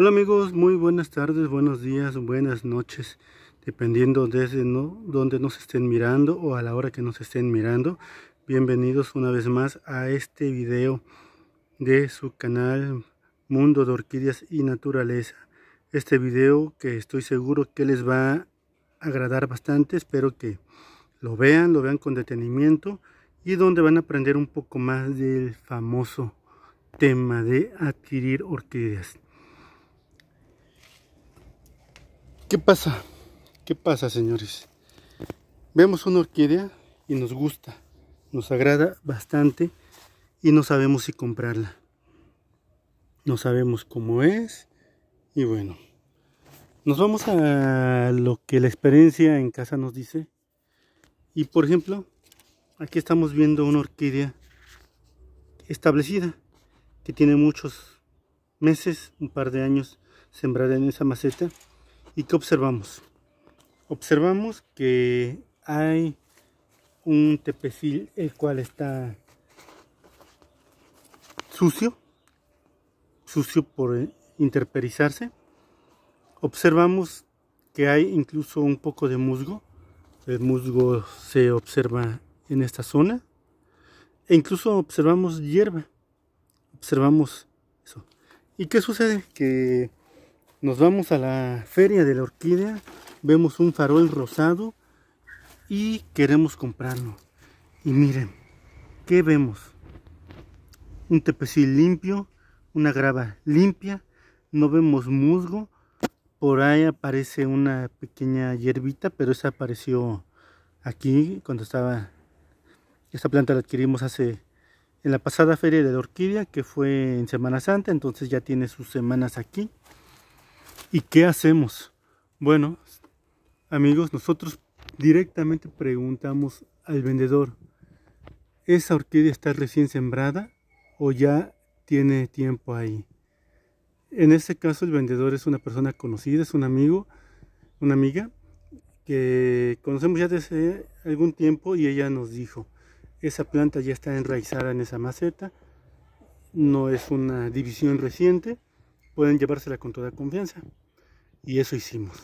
Hola amigos, muy buenas tardes, buenos días, buenas noches, dependiendo desde no, donde nos estén mirando o a la hora que nos estén mirando. Bienvenidos una vez más a este video de su canal Mundo de Orquídeas y Naturaleza. Este video que estoy seguro que les va a agradar bastante, espero que lo vean, lo vean con detenimiento y donde van a aprender un poco más del famoso tema de adquirir orquídeas. ¿Qué pasa? ¿Qué pasa, señores? Vemos una orquídea y nos gusta, nos agrada bastante y no sabemos si comprarla. No sabemos cómo es y bueno. Nos vamos a lo que la experiencia en casa nos dice. Y por ejemplo, aquí estamos viendo una orquídea establecida que tiene muchos meses, un par de años sembrada en esa maceta ¿Y qué observamos? Observamos que hay un tepecil el cual está sucio, sucio por interperizarse. Observamos que hay incluso un poco de musgo, el musgo se observa en esta zona. E incluso observamos hierba, observamos eso. ¿Y qué sucede? Que nos vamos a la feria de la orquídea, vemos un farol rosado y queremos comprarlo. Y miren, ¿qué vemos? Un tepecil limpio, una grava limpia, no vemos musgo, por ahí aparece una pequeña hierbita, pero esa apareció aquí cuando estaba... Esta planta la adquirimos hace en la pasada feria de la orquídea que fue en Semana Santa, entonces ya tiene sus semanas aquí. ¿Y qué hacemos? Bueno, amigos, nosotros directamente preguntamos al vendedor, ¿esa orquídea está recién sembrada o ya tiene tiempo ahí? En este caso el vendedor es una persona conocida, es un amigo, una amiga, que conocemos ya desde algún tiempo y ella nos dijo, esa planta ya está enraizada en esa maceta, no es una división reciente, pueden llevársela con toda confianza. Y eso hicimos.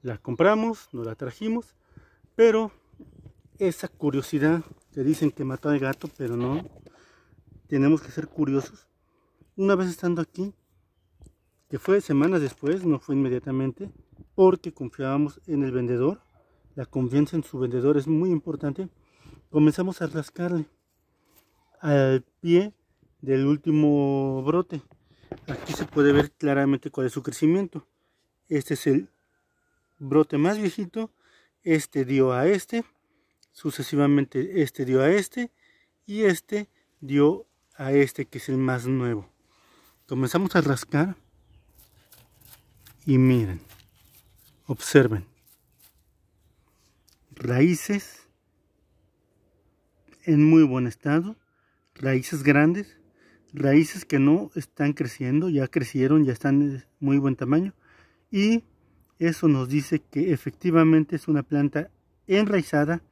La compramos, nos la trajimos, pero esa curiosidad que dicen que mató al gato, pero no, tenemos que ser curiosos. Una vez estando aquí, que fue semanas después, no fue inmediatamente, porque confiábamos en el vendedor, la confianza en su vendedor es muy importante, comenzamos a rascarle al pie del último brote Aquí se puede ver claramente cuál es su crecimiento. Este es el brote más viejito. Este dio a este. Sucesivamente este dio a este. Y este dio a este que es el más nuevo. Comenzamos a rascar. Y miren. Observen. Raíces en muy buen estado. Raíces grandes raíces que no están creciendo, ya crecieron, ya están de muy buen tamaño. Y eso nos dice que efectivamente es una planta enraizada,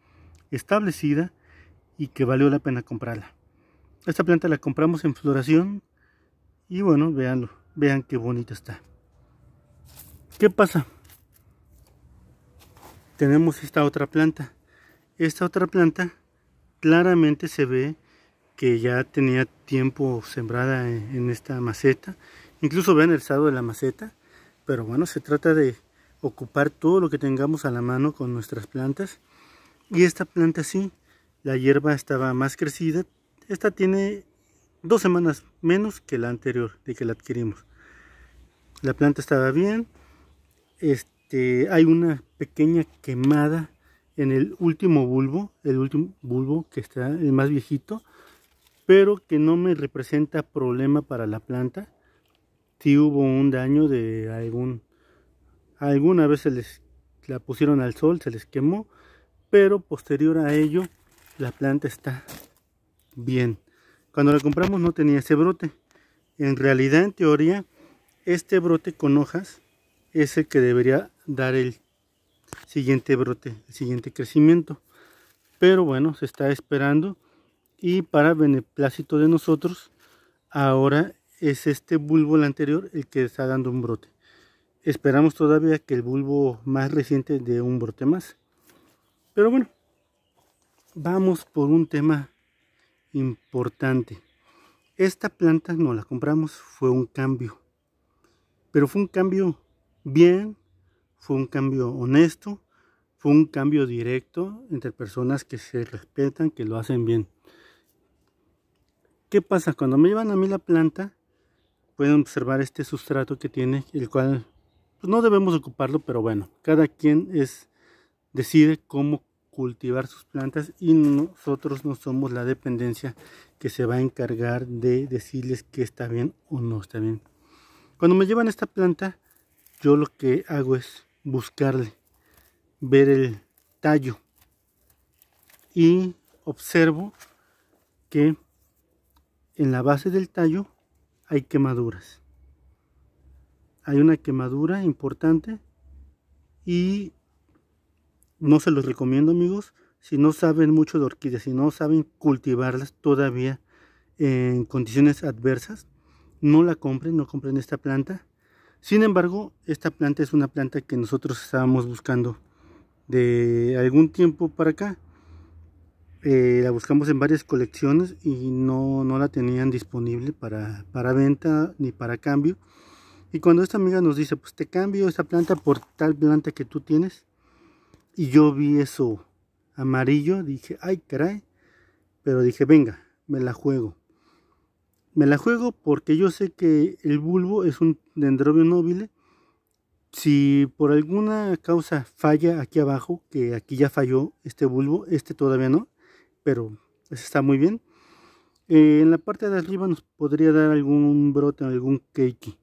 establecida y que valió la pena comprarla. Esta planta la compramos en floración y bueno, veanlo, vean qué bonita está. ¿Qué pasa? Tenemos esta otra planta. Esta otra planta claramente se ve que ya tenía tiempo sembrada en, esta maceta. Incluso vean el estado de la maceta. Pero bueno, se trata de ocupar todo lo que tengamos a la mano con nuestras plantas. Y esta planta sí, la hierba estaba más crecida. Esta tiene dos semanas menos que la anterior de que la adquirimos. La planta estaba bien. Este, hay una pequeña quemada en el último bulbo, el último bulbo que está el más viejito, pero que no me representa problema para la planta. Si hubo un daño de algún, alguna vez se les la pusieron al sol, se les quemó, pero posterior a ello la planta está bien. Cuando la compramos no tenía ese brote. En realidad, en teoría, este brote con hojas es el que debería dar el siguiente brote, el siguiente crecimiento. Pero bueno, se está esperando y para beneplácito de nosotros ahora es este bulbo el anterior el que está dando un brote esperamos todavía que el bulbo más reciente dé un brote más pero bueno vamos por un tema importante esta planta no la compramos fue un cambio pero fue un cambio bien fue un cambio honesto fue un cambio directo entre personas que se respetan que lo hacen bien ¿Qué pasa? Cuando me llevan a mí la planta, pueden observar este sustrato que tiene, el cual pues, no debemos ocuparlo, pero bueno, cada quien es decide cómo cultivar sus plantas y nosotros no somos la dependencia que se va a encargar de decirles que está bien o no está bien. Cuando me llevan esta planta, yo lo que hago es buscarle, ver el tallo y observo que en la base del tallo hay quemaduras. Hay una quemadura importante y no se los recomiendo amigos si no saben mucho de orquídeas, si no saben cultivarlas todavía en condiciones adversas, no la compren, no compren esta planta. Sin embargo, esta planta es una planta que nosotros estábamos buscando de algún tiempo para acá eh, la buscamos en varias colecciones y no, no la tenían disponible para, para, venta ni para cambio. Y cuando esta amiga nos dice, pues te cambio esta planta por tal planta que tú tienes, y yo vi eso amarillo, dije, ay caray, pero dije, venga, me la juego. Me la juego porque yo sé que el bulbo es un dendrobio nobile. Si por alguna causa falla aquí abajo, que aquí ya falló este bulbo, este todavía no, pero está muy bien. Eh, en la parte de arriba nos podría dar algún brote, algún keiki.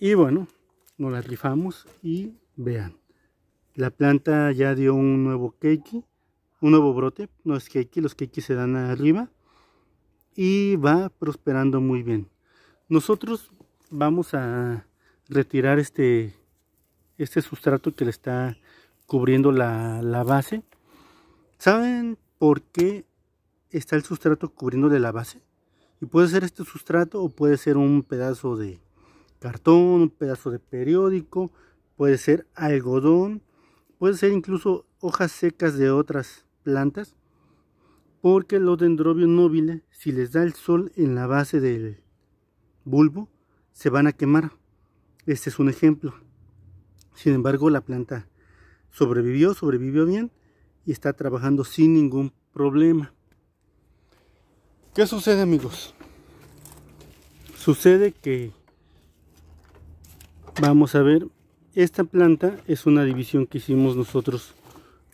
Y bueno, nos la rifamos y vean. La planta ya dio un nuevo keiki, un nuevo brote, no es keiki, los keiki se dan arriba. Y va prosperando muy bien. Nosotros vamos a retirar este, este sustrato que le está cubriendo la, la base ¿Saben por qué está el sustrato cubriéndole la base? Y puede ser este sustrato o puede ser un pedazo de cartón, un pedazo de periódico, puede ser algodón, puede ser incluso hojas secas de otras plantas, porque los dendrobios nobiles, si les da el sol en la base del bulbo, se van a quemar. Este es un ejemplo. Sin embargo, la planta sobrevivió, sobrevivió bien y está trabajando sin ningún problema. ¿Qué sucede amigos? Sucede que, vamos a ver, esta planta es una división que hicimos nosotros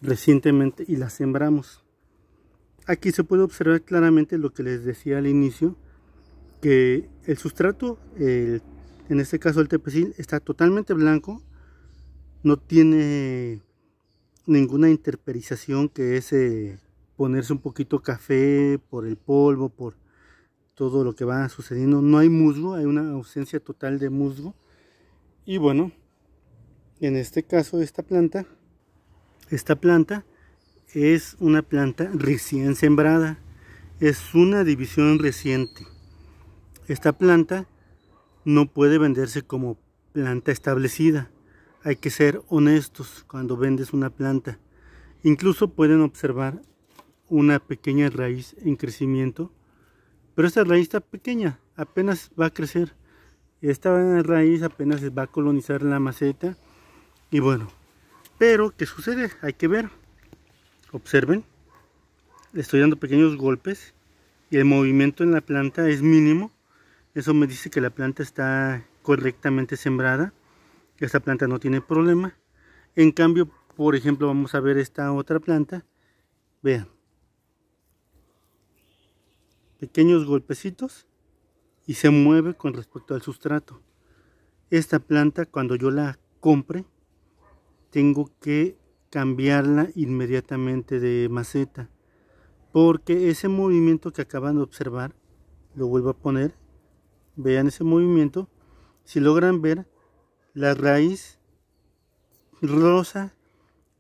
recientemente y la sembramos. Aquí se puede observar claramente lo que les decía al inicio, que el sustrato, el, en este caso el tepecil, está totalmente blanco, no tiene ninguna interperización que es eh, ponerse un poquito café por el polvo, por todo lo que va sucediendo. No hay musgo, hay una ausencia total de musgo. Y bueno, en este caso esta planta, esta planta es una planta recién sembrada, es una división reciente. Esta planta no puede venderse como planta establecida hay que ser honestos cuando vendes una planta. Incluso pueden observar una pequeña raíz en crecimiento. Pero esta raíz está pequeña, apenas va a crecer. Esta raíz apenas va a colonizar la maceta. Y bueno, pero ¿qué sucede? Hay que ver. Observen. Le estoy dando pequeños golpes y el movimiento en la planta es mínimo. Eso me dice que la planta está correctamente sembrada esta planta no tiene problema en cambio por ejemplo vamos a ver esta otra planta vean pequeños golpecitos y se mueve con respecto al sustrato esta planta cuando yo la compre tengo que cambiarla inmediatamente de maceta porque ese movimiento que acaban de observar lo vuelvo a poner vean ese movimiento si logran ver la raíz rosa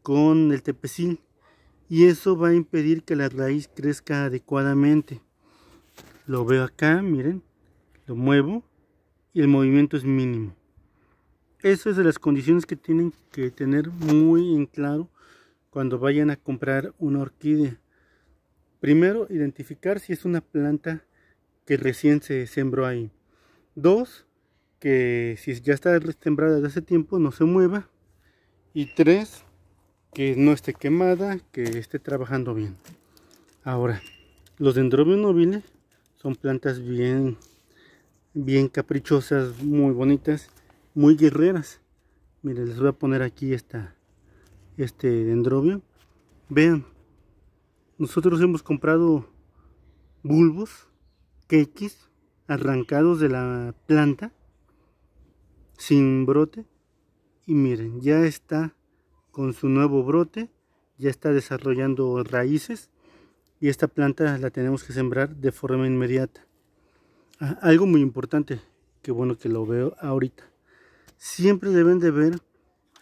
con el tepecín y eso va a impedir que la raíz crezca adecuadamente lo veo acá miren lo muevo y el movimiento es mínimo eso es de las condiciones que tienen que tener muy en claro cuando vayan a comprar una orquídea primero identificar si es una planta que recién se sembró ahí dos que si ya está restembrada desde hace tiempo no se mueva y tres que no esté quemada que esté trabajando bien ahora los dendrobios nobile. son plantas bien bien caprichosas muy bonitas muy guerreras miren les voy a poner aquí esta este dendrobio vean nosotros hemos comprado bulbos quequis arrancados de la planta sin brote y miren ya está con su nuevo brote ya está desarrollando raíces y esta planta la tenemos que sembrar de forma inmediata ah, algo muy importante que bueno que lo veo ahorita siempre deben de ver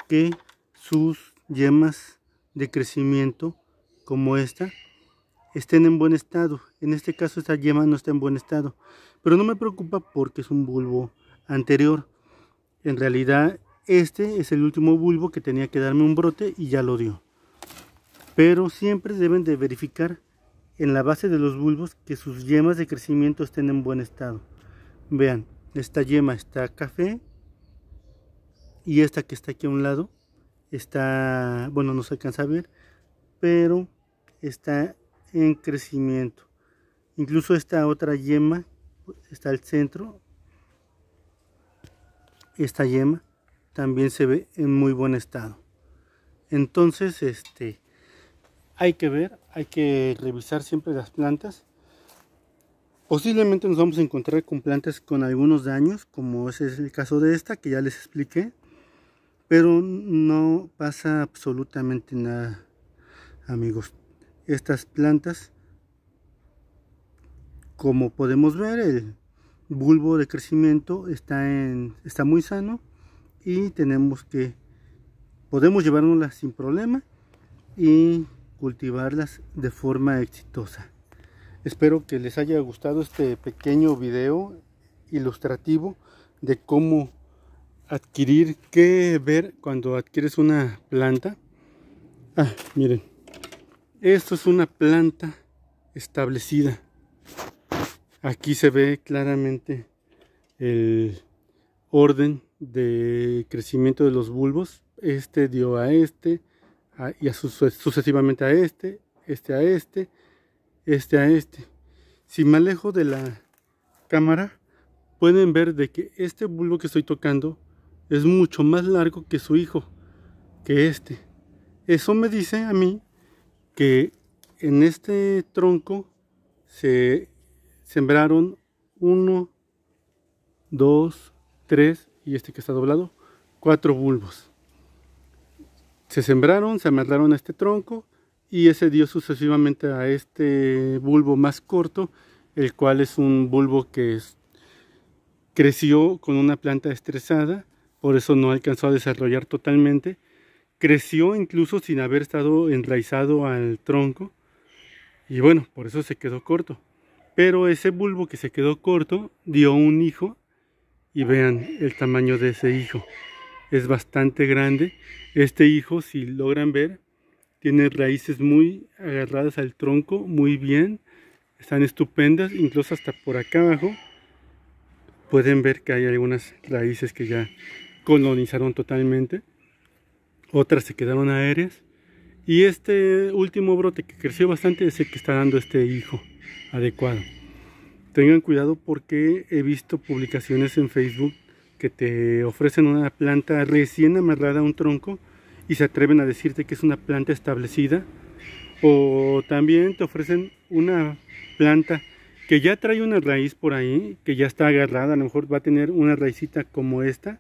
que sus yemas de crecimiento como esta estén en buen estado en este caso esta yema no está en buen estado pero no me preocupa porque es un bulbo anterior en realidad este es el último bulbo que tenía que darme un brote y ya lo dio. Pero siempre deben de verificar en la base de los bulbos que sus yemas de crecimiento estén en buen estado. Vean, esta yema está café y esta que está aquí a un lado está, bueno no se alcanza a ver, pero está en crecimiento. Incluso esta otra yema está al centro esta yema también se ve en muy buen estado. Entonces, este, hay que ver, hay que revisar siempre las plantas. Posiblemente nos vamos a encontrar con plantas con algunos daños, como ese es el caso de esta que ya les expliqué, pero no pasa absolutamente nada, amigos. Estas plantas, como podemos ver, el, bulbo de crecimiento está, en, está muy sano y tenemos que podemos llevárnoslas sin problema y cultivarlas de forma exitosa. Espero que les haya gustado este pequeño video ilustrativo de cómo adquirir, qué ver cuando adquieres una planta. Ah, miren, esto es una planta establecida. Aquí se ve claramente el orden de crecimiento de los bulbos. Este dio a este y a sucesivamente a este, este a este, este a este. Si me alejo de la cámara, pueden ver de que este bulbo que estoy tocando es mucho más largo que su hijo, que este. Eso me dice a mí que en este tronco se sembraron uno, dos, tres, y este que está doblado, cuatro bulbos. Se sembraron, se amarraron a este tronco y ese dio sucesivamente a este bulbo más corto, el cual es un bulbo que creció con una planta estresada, por eso no alcanzó a desarrollar totalmente. Creció incluso sin haber estado enraizado al tronco y bueno, por eso se quedó corto pero ese bulbo que se quedó corto dio un hijo y vean el tamaño de ese hijo es bastante grande este hijo si logran ver tiene raíces muy agarradas al tronco muy bien están estupendas incluso hasta por acá abajo pueden ver que hay algunas raíces que ya colonizaron totalmente otras se quedaron aéreas y este último brote que creció bastante es el que está dando este hijo adecuado. Tengan cuidado porque he visto publicaciones en Facebook que te ofrecen una planta recién amarrada a un tronco y se atreven a decirte que es una planta establecida. O también te ofrecen una planta que ya trae una raíz por ahí, que ya está agarrada, a lo mejor va a tener una raicita como esta,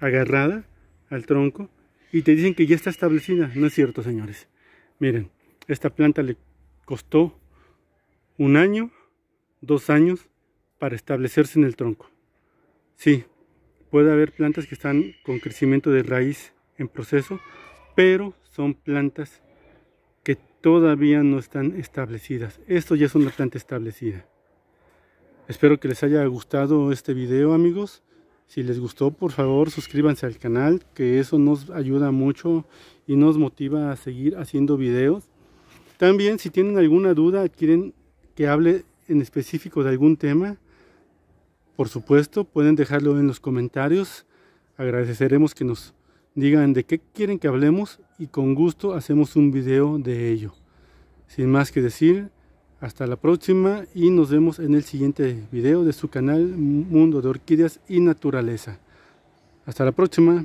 agarrada al tronco y te dicen que ya está establecida. No es cierto, señores. Miren, esta planta le costó un año, dos años para establecerse en el tronco. Sí, puede haber plantas que están con crecimiento de raíz en proceso, pero son plantas que todavía no están establecidas. Esto ya es una planta establecida. Espero que les haya gustado este video amigos. Si les gustó, por favor, suscríbanse al canal, que eso nos ayuda mucho y nos motiva a seguir haciendo videos. También, si tienen alguna duda, quieren que hable en específico de algún tema, por supuesto, pueden dejarlo en los comentarios. Agradeceremos que nos digan de qué quieren que hablemos y con gusto hacemos un video de ello. Sin más que decir, hasta la próxima y nos vemos en el siguiente video de su canal Mundo de Orquídeas y Naturaleza. Hasta la próxima.